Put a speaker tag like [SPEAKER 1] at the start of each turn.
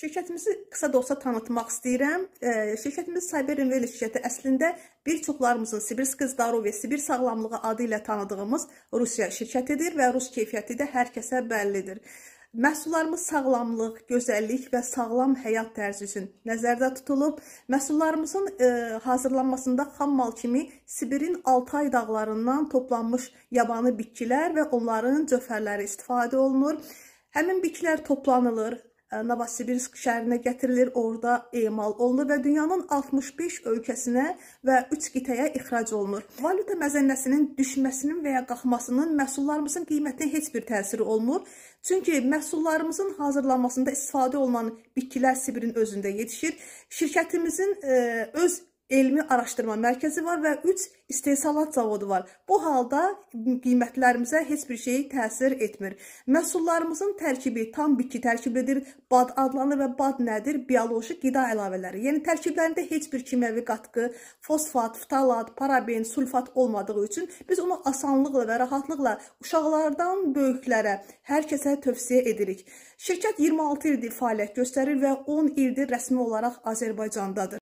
[SPEAKER 1] Şirkətimizi qısa da olsa tanıtmaq istəyirəm. Şirkətimiz Cyberenveli şirkəti əslində bir çoxlarımızın Sibirski Zdarovya, Sibir sağlamlığı adı ilə tanıdığımız Rusiya şirkətidir və rus keyfiyyəti də hər kəsə bəllidir. Məhsullarımız sağlamlıq, gözəllik və sağlam həyat tərzi üçün nəzərdə tutulub. Məhsullarımızın e, hazırlanmasında xam mal kimi Sibirin Altay dağlarından toplanmış yabanı bitkilər və onların cövhərləri istifadə olunur. Həmin bitkilər toplanılır, Novosibirsk şəhərinə gətirilir, orada emal olunur və dünyanın 65 ölkəsinə və 3 qitəyə ixrac olunur. Valyuta məzənnəsinin düşməsinin və ya qalxmasının məhsullarımızın qiymətinə heç bir təsiri olmur. Çünki məhsullarımızın hazırlanmasında istifadə olunan bitkilər Sibirin özündə yetişir. Şirkətimizin ə, öz elmi araşdırma mərkəzi var və 3 istehsalat zavodu var. Bu halda qiymətlərimizə heç bir şey təsir etmir. Məhsullarımızın tərkibi tam bitki tərkibidir. BAD adlanır və BAD nədir? Bioloji qida əlavələri. Yəni tərkiblərində heç bir kimyəvi qatqı, fosfat, ftalat, paraben, sulfat olmadığı üçün biz onu asanlıqla və rahatlıqla uşaqlardan böyüklərə, hər kəsə tövsiyə edirik. Şirkət 26 ildir fəaliyyət göstərir və 10 ildir rəsmi olaraq Azərbaycandadır.